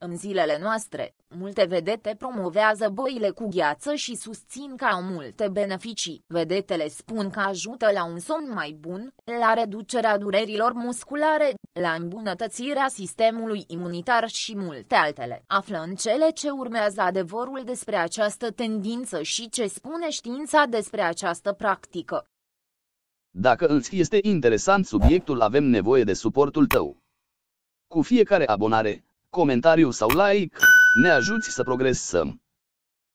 În zilele noastre, multe vedete promovează boile cu gheață și susțin că au multe beneficii. Vedetele spun că ajută la un somn mai bun, la reducerea durerilor musculare, la îmbunătățirea sistemului imunitar și multe altele. Află în cele ce urmează adevărul despre această tendință și ce spune știința despre această practică. Dacă îți este interesant subiectul, avem nevoie de suportul tău. Cu fiecare abonare, comentariu sau like, ne ajuți să progresăm.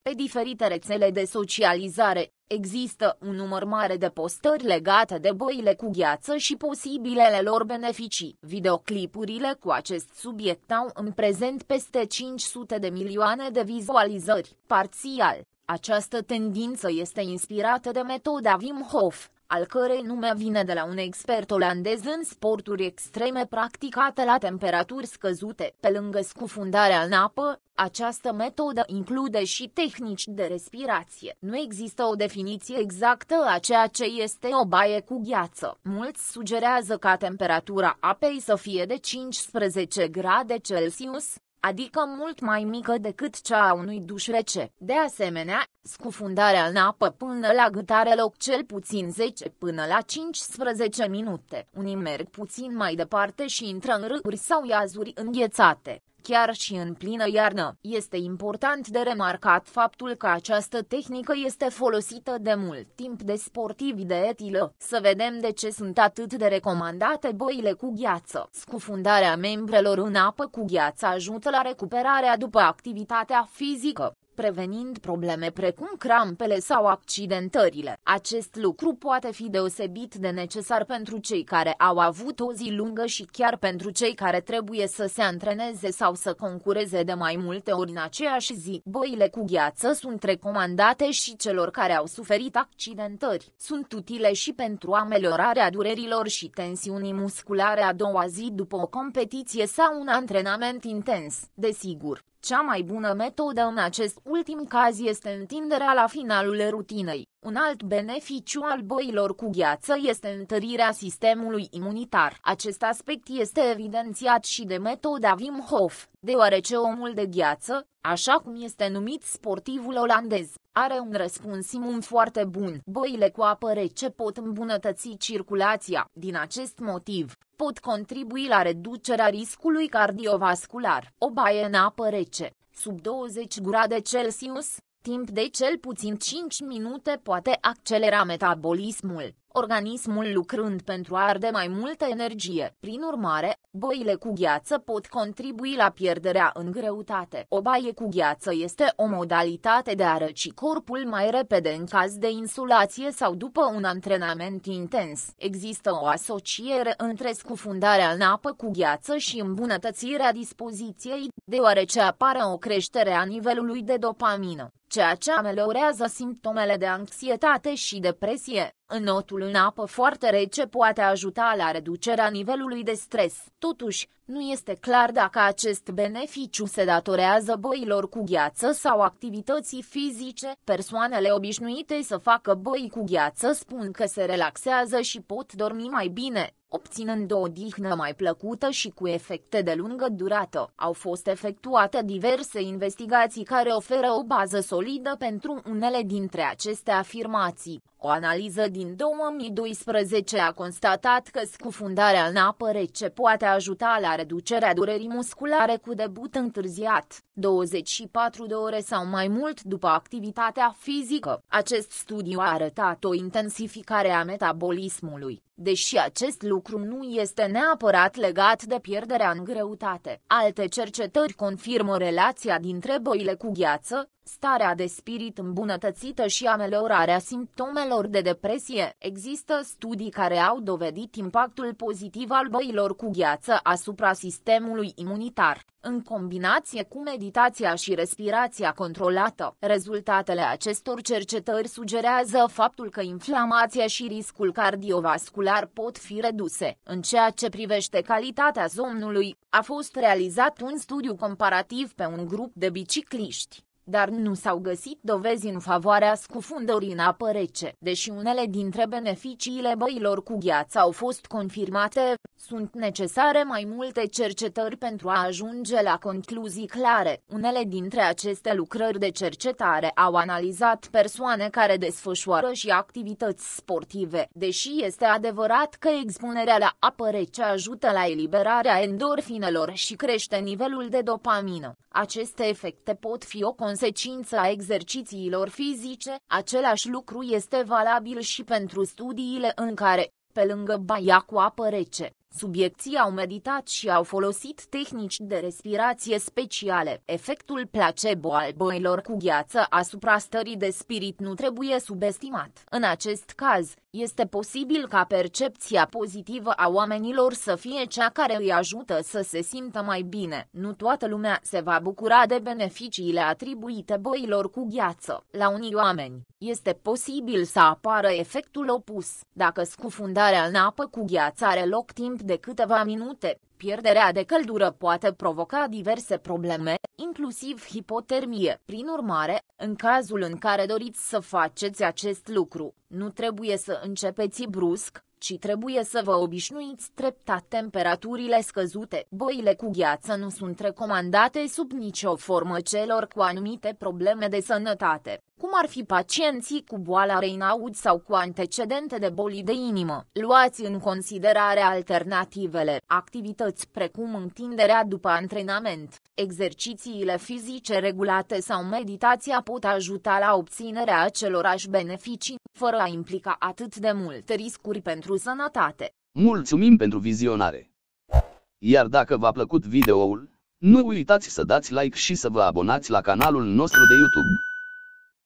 Pe diferite rețele de socializare, există un număr mare de postări legate de boile cu gheață și posibilele lor beneficii. Videoclipurile cu acest subiect au în prezent peste 500 de milioane de vizualizări. Parțial, această tendință este inspirată de metoda Wim Hof, al cărei nume vine de la un expert olandez în sporturi extreme practicate la temperaturi scăzute. Pe lângă scufundarea în apă, această metodă include și tehnici de respirație. Nu există o definiție exactă a ceea ce este o baie cu gheață. Mulți sugerează ca temperatura apei să fie de 15 grade Celsius, adică mult mai mică decât cea a unui duș rece. De asemenea, scufundarea în apă până la gât are loc cel puțin 10 până la 15 minute. Unii merg puțin mai departe și intră în râuri sau iazuri înghețate. Chiar și în plină iarnă, este important de remarcat faptul că această tehnică este folosită de mult timp de sportivi de etilă. Să vedem de ce sunt atât de recomandate boile cu gheață. Scufundarea membrelor în apă cu gheață ajută la recuperarea după activitatea fizică prevenind probleme precum crampele sau accidentările. Acest lucru poate fi deosebit de necesar pentru cei care au avut o zi lungă și chiar pentru cei care trebuie să se antreneze sau să concureze de mai multe ori în aceeași zi. Băile cu gheață sunt recomandate și celor care au suferit accidentări. Sunt utile și pentru ameliorarea durerilor și tensiunii musculare a doua zi după o competiție sau un antrenament intens. Desigur, cea mai bună metodă în acest ultim caz este întinderea la finalul rutinei. Un alt beneficiu al boilor cu gheață este întărirea sistemului imunitar. Acest aspect este evidențiat și de metoda Wim Hof, deoarece omul de gheață, așa cum este numit sportivul olandez, are un răspuns imun foarte bun. Băile cu apă rece pot îmbunătăți circulația. Din acest motiv, pot contribui la reducerea riscului cardiovascular. O baie în apă rece, sub 20 grade Celsius, timp de cel puțin 5 minute poate accelera metabolismul, organismul lucrând pentru a arde mai multă energie. Prin urmare, boile cu gheață pot contribui la pierderea în greutate. O baie cu gheață este o modalitate de a răci corpul mai repede în caz de insulație sau după un antrenament intens. Există o asociere între scufundarea în apă cu gheață și îmbunătățirea dispoziției, deoarece apare o creștere a nivelului de dopamină ceea ce ameliorează simptomele de anxietate și depresie. Înotul în apă foarte rece poate ajuta la reducerea nivelului de stres. Totuși, nu este clar dacă acest beneficiu se datorează boilor cu gheață sau activității fizice. Persoanele obișnuite să facă boi cu gheață spun că se relaxează și pot dormi mai bine, obținând o odihnă mai plăcută și cu efecte de lungă durată. Au fost efectuate diverse investigații care oferă o bază solidă pentru unele dintre aceste afirmații. O analiză din 2012 a constatat că scufundarea în apă rece poate ajuta la la reducerea durerii musculare cu debut întârziat, 24 de ore sau mai mult după activitatea fizică. Acest studiu a arătat o intensificare a metabolismului, deși acest lucru nu este neapărat legat de pierderea în greutate. Alte cercetări confirmă relația dintre boile cu gheață, starea de spirit îmbunătățită și ameliorarea simptomelor de depresie. Există studii care au dovedit impactul pozitiv al băilor cu gheață asupra sistemului imunitar. În combinație cu meditația și respirația controlată, rezultatele acestor cercetări sugerează faptul că inflamația și riscul cardiovascular pot fi reduse. În ceea ce privește calitatea somnului, a fost realizat un studiu comparativ pe un grup de bicicliști dar nu s-au găsit dovezi în favoarea scufundării în apă rece. Deși unele dintre beneficiile băilor cu gheață au fost confirmate, sunt necesare mai multe cercetări pentru a ajunge la concluzii clare. Unele dintre aceste lucrări de cercetare au analizat persoane care desfășoară și activități sportive. Deși este adevărat că expunerea la apă rece ajută la eliberarea endorfinelor și crește nivelul de dopamină, aceste efecte pot fi o consecință a exercițiilor fizice. Același lucru este valabil și pentru studiile în care pe lângă baia cu apă rece, Subiecții au meditat și au folosit tehnici de respirație speciale. Efectul placebo al boilor cu gheață asupra stării de spirit nu trebuie subestimat. În acest caz, este posibil ca percepția pozitivă a oamenilor să fie cea care îi ajută să se simtă mai bine. Nu toată lumea se va bucura de beneficiile atribuite boilor cu gheață. La unii oameni, este posibil să apară efectul opus. Dacă scufundarea în apă cu gheață are loc timp de câteva minute, Pierderea de căldură poate provoca diverse probleme, inclusiv hipotermie. Prin urmare, în cazul în care doriți să faceți acest lucru, nu trebuie să începeți brusc, ci trebuie să vă obișnuiți treptat temperaturile scăzute. Boile cu gheață nu sunt recomandate sub nicio formă celor cu anumite probleme de sănătate, cum ar fi pacienții cu boala Reinaud sau cu antecedente de boli de inimă. Luați în considerare alternativele, activități precum întinderea după antrenament, Exercițiile fizice regulate sau meditația pot ajuta la obținerea acelorași beneficii, fără a implica atât de multe riscuri pentru sănătate. Mulțumim pentru vizionare! Iar dacă v-a plăcut videoul, nu uitați să dați like și să vă abonați la canalul nostru de YouTube.